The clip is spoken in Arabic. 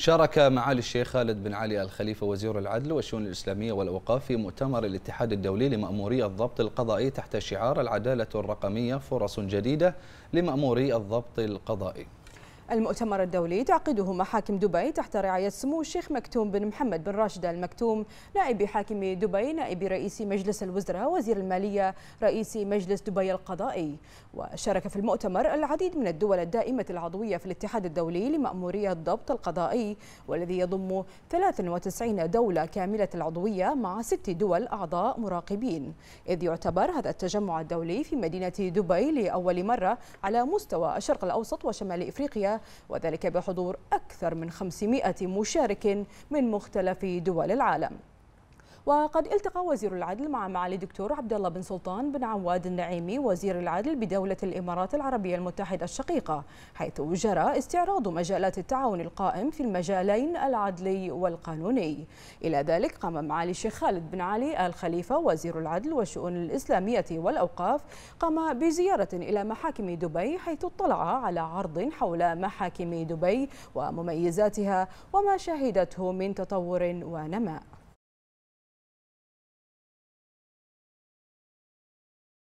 شارك معالي الشيخ خالد بن علي الخليفة وزير العدل والشؤون الإسلامية والأوقاف في مؤتمر الاتحاد الدولي لمأموري الضبط القضائي تحت شعار العدالة الرقمية فرص جديدة لمأموري الضبط القضائي المؤتمر الدولي تعقده محاكم دبي تحت رعاية سمو الشيخ مكتوم بن محمد بن راشد المكتوم نائب حاكم دبي نائب رئيس مجلس الوزراء وزير المالية رئيس مجلس دبي القضائي وشارك في المؤتمر العديد من الدول الدائمة العضوية في الاتحاد الدولي لمأمورية الضبط القضائي والذي يضم 93 دولة كاملة العضوية مع ست دول أعضاء مراقبين إذ يعتبر هذا التجمع الدولي في مدينة دبي لأول مرة على مستوى الشرق الأوسط وشمال إفريقيا وذلك بحضور أكثر من 500 مشارك من مختلف دول العالم وقد التقى وزير العدل مع معالي الدكتور عبد الله بن سلطان بن عواد النعيمي وزير العدل بدولة الإمارات العربية المتحدة الشقيقة حيث جرى استعراض مجالات التعاون القائم في المجالين العدلي والقانوني إلى ذلك قام معالي الشيخ خالد بن علي آل خليفة وزير العدل والشؤون الإسلامية والأوقاف قام بزيارة إلى محاكم دبي حيث اطلع على عرض حول محاكم دبي ومميزاتها وما شهدته من تطور ونماء